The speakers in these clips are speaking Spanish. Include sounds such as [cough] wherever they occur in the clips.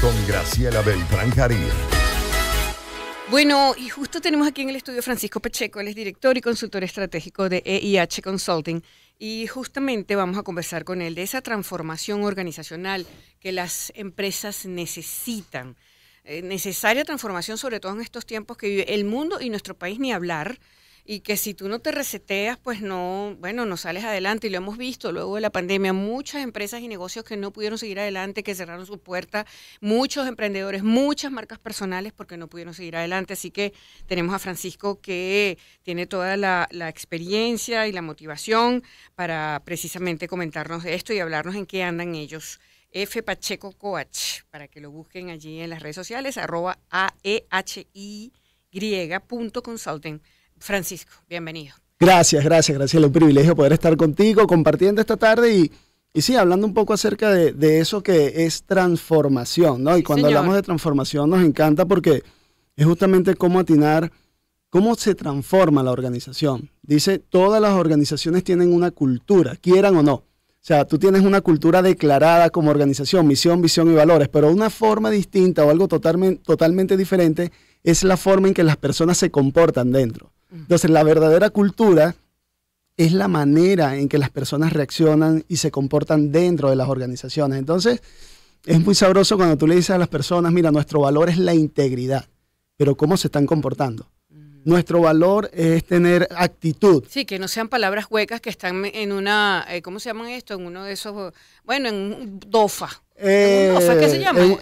con Graciela Beltrán Bueno, y justo tenemos aquí en el estudio Francisco Pacheco, él es director y consultor estratégico de EIH Consulting, y justamente vamos a conversar con él de esa transformación organizacional que las empresas necesitan. Eh, necesaria transformación, sobre todo en estos tiempos que vive el mundo y nuestro país, ni hablar, y que si tú no te reseteas, pues no, bueno, no sales adelante. Y lo hemos visto luego de la pandemia, muchas empresas y negocios que no pudieron seguir adelante, que cerraron su puerta, muchos emprendedores, muchas marcas personales porque no pudieron seguir adelante. Así que tenemos a Francisco que tiene toda la, experiencia y la motivación para precisamente comentarnos de esto y hablarnos en qué andan ellos. F. Pacheco Coach, para que lo busquen allí en las redes sociales, arroba a e h i consulting. Francisco, bienvenido. Gracias, gracias, gracias. Es Un privilegio poder estar contigo, compartiendo esta tarde y, sí, hablando un poco acerca de, eso que es transformación, ¿no? Y cuando hablamos de transformación nos encanta porque es justamente cómo atinar, cómo se transforma la organización. Dice, todas las organizaciones tienen una cultura, quieran o no. O sea, tú tienes una cultura declarada como organización, misión, visión y valores, pero una forma distinta o algo totalmente, totalmente diferente es la forma en que las personas se comportan dentro. Entonces, la verdadera cultura es la manera en que las personas reaccionan y se comportan dentro de las organizaciones. Entonces, es muy sabroso cuando tú le dices a las personas, mira, nuestro valor es la integridad, pero ¿cómo se están comportando? Mm. Nuestro valor es tener actitud. Sí, que no sean palabras huecas que están en una, eh, ¿cómo se llaman esto? En uno de esos, bueno, en un DOFA. Eh,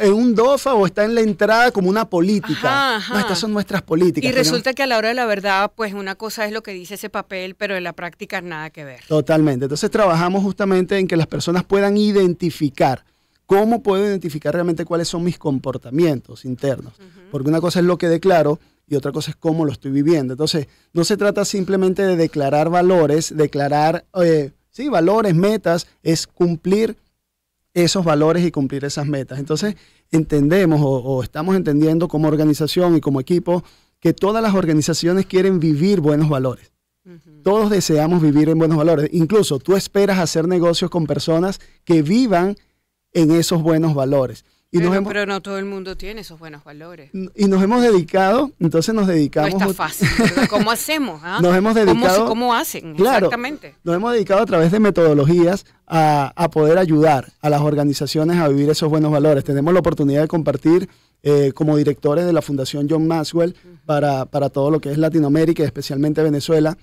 ¿En un qué eh, DOFA o está en la entrada como una política. estas son nuestras políticas. Y resulta que a la hora de la verdad, pues una cosa es lo que dice ese papel, pero en la práctica nada que ver. Totalmente. Entonces trabajamos justamente en que las personas puedan identificar. ¿Cómo puedo identificar realmente cuáles son mis comportamientos internos? Porque una cosa es lo que declaro y otra cosa es cómo lo estoy viviendo. Entonces, no se trata simplemente de declarar valores, declarar, eh, sí, valores, metas, es cumplir esos valores y cumplir esas metas. Entonces, entendemos o, estamos entendiendo como organización y como equipo que todas las organizaciones quieren vivir buenos valores. Todos deseamos vivir en buenos valores. Incluso tú esperas hacer negocios con personas que vivan en esos buenos valores pero, no todo el mundo tiene esos buenos valores. Y nos hemos dedicado, entonces nos dedicamos. No está fácil. [laughs] ¿Cómo hacemos? Ah? Nos hemos dedicado. ¿Cómo, hacen? exactamente. Nos hemos dedicado a través de metodologías a, poder ayudar a las organizaciones a vivir esos buenos valores. Tenemos la oportunidad de compartir eh, como directores de la Fundación John Maxwell para, para todo lo que es Latinoamérica y especialmente Venezuela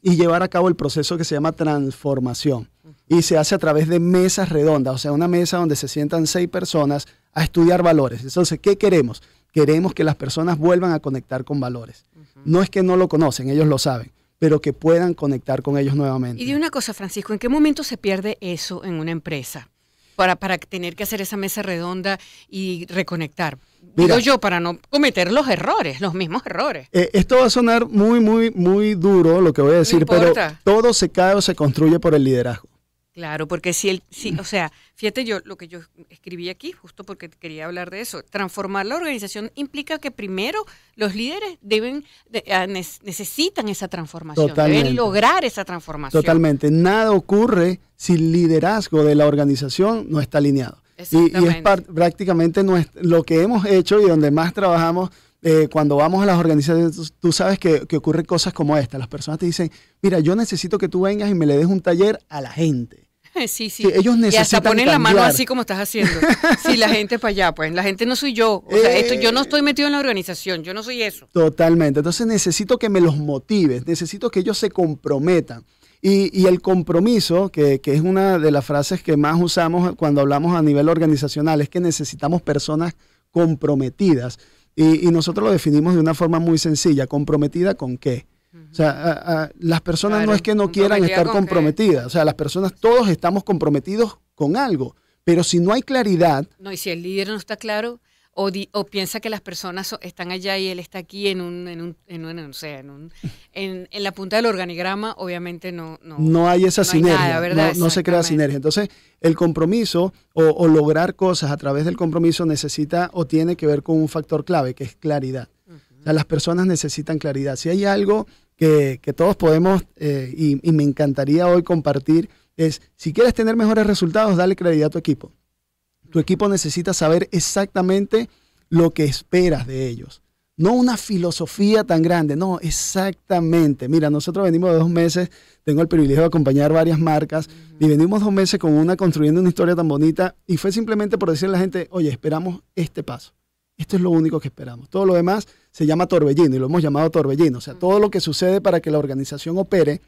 y llevar a cabo el proceso que se llama transformación y se hace a través de mesas redondas, o sea, una mesa donde se sientan seis personas a estudiar valores. Entonces, ¿qué queremos? Queremos que las personas vuelvan a conectar con valores. No es que no lo conocen, ellos lo saben, pero que puedan conectar con ellos nuevamente. Y de una cosa, Francisco, ¿en qué momento se pierde eso en una empresa? Para, para tener que hacer esa mesa redonda y reconectar. Digo yo, para no cometer los errores, los mismos errores. Eh, esto va a sonar muy, muy, muy duro lo que voy a decir, pero todo se cae o se construye por el liderazgo. Claro, porque si el, si, o sea, fíjate yo lo que yo escribí aquí, justo porque quería hablar de eso. Transformar la organización implica que primero los líderes deben ah, necesitan esa transformación, deben lograr esa transformación. Totalmente. Nada ocurre si el liderazgo de la organización no está alineado. Y, es prácticamente lo que hemos hecho y donde más trabajamos. Eh, cuando vamos a las organizaciones, tú, sabes que, que ocurren cosas como esta. Las personas te dicen, mira, yo necesito que tú vengas y me le des un taller a la gente [laughs] Sí, sí. ellos hasta ponen la mano así como estás haciendo. si la gente para allá, pues. La gente no soy yo. O sea, esto, yo no estoy metido en la organización, yo no soy eso. Totalmente. Entonces necesito que me los motives, necesito que ellos se comprometan. Y, el compromiso, que, es una de las frases que más usamos cuando hablamos a nivel organizacional, es que necesitamos personas comprometidas. Y, y, nosotros lo definimos de una forma muy sencilla. ¿Comprometida con qué? O sea, las personas no es que no quieran estar comprometidas, o sea, las personas todos estamos comprometidos con algo, pero si no hay claridad... No, y si el líder no está claro, o, piensa que las personas están allá y él está aquí en un, en un, en en, un en, la punta del organigrama, obviamente no. No, no hay esa sinergia, No, se crea sinergia. Entonces, el compromiso o, lograr cosas a través del compromiso necesita o tiene que ver con un factor clave, que es claridad las personas necesitan claridad. Si hay algo que, que todos podemos eh, y, me encantaría hoy compartir es, si quieres tener mejores resultados, dale claridad a tu equipo. Tu equipo necesita saber exactamente lo que esperas de ellos. No una filosofía tan grande, no, exactamente. Mira, nosotros venimos de dos meses, tengo el privilegio de acompañar varias marcas y venimos dos meses con una construyendo una historia tan bonita y fue simplemente por decirle a la gente, oye, esperamos este paso. Esto es lo único que esperamos. Todo lo demás se llama torbellino y lo hemos llamado torbellino. O sea, todo lo que sucede para que la organización opere,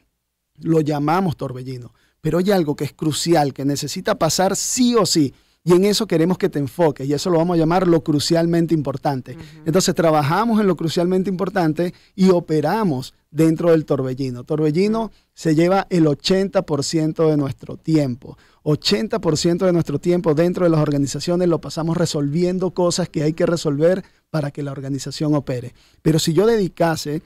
lo llamamos torbellino. Pero hay algo que es crucial, que necesita pasar sí o sí. Y en eso queremos que te enfoques y eso lo vamos a llamar lo crucialmente importante. Entonces trabajamos en lo crucialmente importante y operamos dentro del torbellino. Torbellino se lleva el 80% de nuestro tiempo. 80% de nuestro tiempo dentro de las organizaciones lo pasamos resolviendo cosas que hay que resolver para que la organización opere. Pero si yo dedicase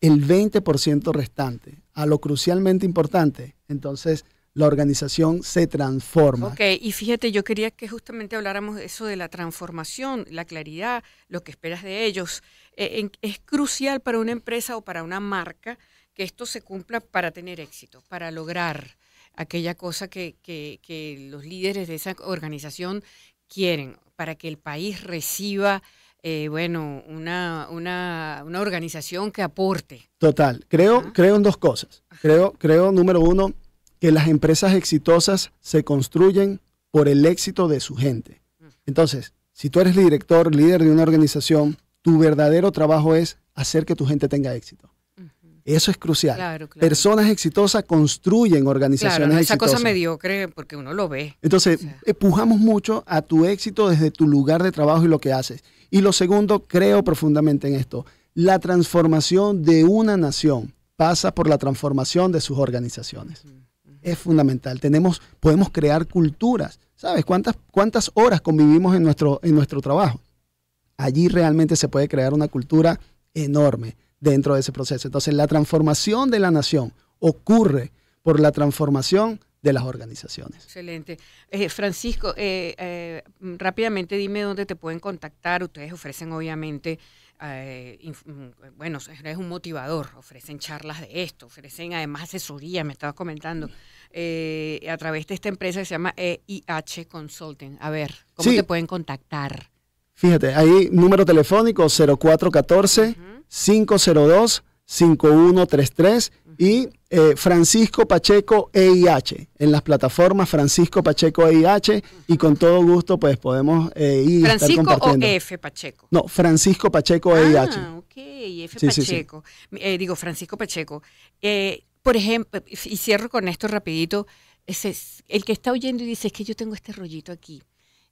el 20% restante a lo crucialmente importante, entonces la organización se transforma. Ok, y fíjate, yo quería que justamente habláramos de eso de la transformación, la claridad, lo que esperas de ellos. Eh, es crucial para una empresa o para una marca que esto se cumpla para tener éxito, para lograr aquella cosa que, los líderes de esa organización quieren para que el país reciba eh, bueno, una, una, una, organización que aporte. Total, creo, creo en dos cosas. Creo, creo, número uno, que las empresas exitosas se construyen por el éxito de su gente. Mm. Entonces, si tú eres director, líder de una organización, tu verdadero trabajo es hacer que tu gente tenga éxito. Eso es crucial. Personas exitosas construyen organizaciones claro, esa cosa mediocre porque uno lo ve. Entonces, empujamos mucho a tu éxito desde tu lugar de trabajo y lo que haces. Y lo segundo, creo profundamente en esto. La transformación de una nación pasa por la transformación de sus organizaciones. Es fundamental. Tenemos, podemos crear culturas. ¿Sabes cuántas, cuántas horas convivimos en nuestro, en nuestro trabajo? Allí realmente se puede crear una cultura enorme dentro de ese proceso. Entonces, la transformación de la nación ocurre por la transformación de las organizaciones. Excelente. Eh, Francisco, eh, eh, rápidamente dime dónde te pueden contactar. Ustedes ofrecen, obviamente, mm, bueno, es un motivador, ofrecen charlas de esto, ofrecen además asesoría, me estabas comentando, a través de esta empresa que se llama EIH Consulting. A ver, ¿cómo te pueden contactar? Fíjate, ahí número telefónico 0414-502-5133 y eh, Francisco Pacheco EIH, en las plataformas Francisco Pacheco EIH y con todo gusto pues podemos eh, ir Francisco o F Pacheco. No, Francisco Pacheco EIH. Ah, ok, F Pacheco. Eh, digo, Francisco Pacheco. Eh, por ejemplo, y cierro con esto rapidito, ese el que está oyendo y dice es que yo tengo este rollito aquí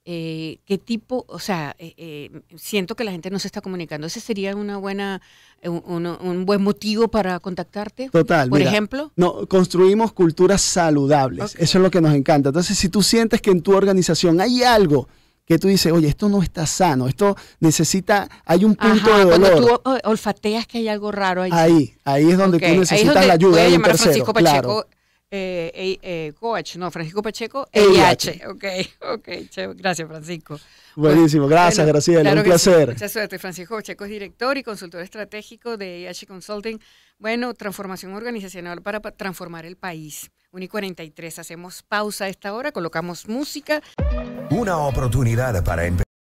eh, qué tipo, o sea, eh, eh, siento que la gente no se está comunicando. ¿Ese sería una buena, un, buen motivo para contactarte? Total. Por ejemplo. No, construimos culturas saludables. Eso es lo que nos encanta. Entonces, si tú sientes que en tu organización hay algo que tú dices, oye, esto no está sano, esto necesita, hay un punto de dolor. Cuando tú olfateas que hay algo raro ahí. Ahí, ahí es donde tú necesitas la ayuda claro eh, Coach, eh, no, Francisco Pacheco, EIH. Ok, ok, gracias Francisco. Buenísimo, gracias gracias, Graciela, un placer. mucha suerte. Francisco Pacheco es director y consultor estratégico de EIH Consulting. Bueno, transformación organizacional para transformar el país. Uni 43, hacemos pausa a esta hora, colocamos música. Una oportunidad para entrar.